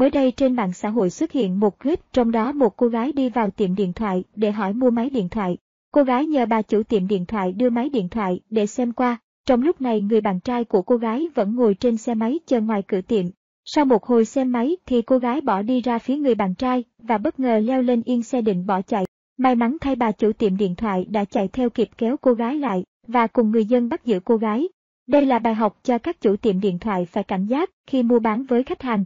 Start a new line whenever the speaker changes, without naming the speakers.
Mới đây trên mạng xã hội xuất hiện một clip trong đó một cô gái đi vào tiệm điện thoại để hỏi mua máy điện thoại. Cô gái nhờ bà chủ tiệm điện thoại đưa máy điện thoại để xem qua. Trong lúc này người bạn trai của cô gái vẫn ngồi trên xe máy chờ ngoài cửa tiệm. Sau một hồi xem máy thì cô gái bỏ đi ra phía người bạn trai và bất ngờ leo lên yên xe định bỏ chạy. May mắn thay bà chủ tiệm điện thoại đã chạy theo kịp kéo cô gái lại và cùng người dân bắt giữ cô gái. Đây là bài học cho các chủ tiệm điện thoại phải cảnh giác khi mua bán với khách hàng.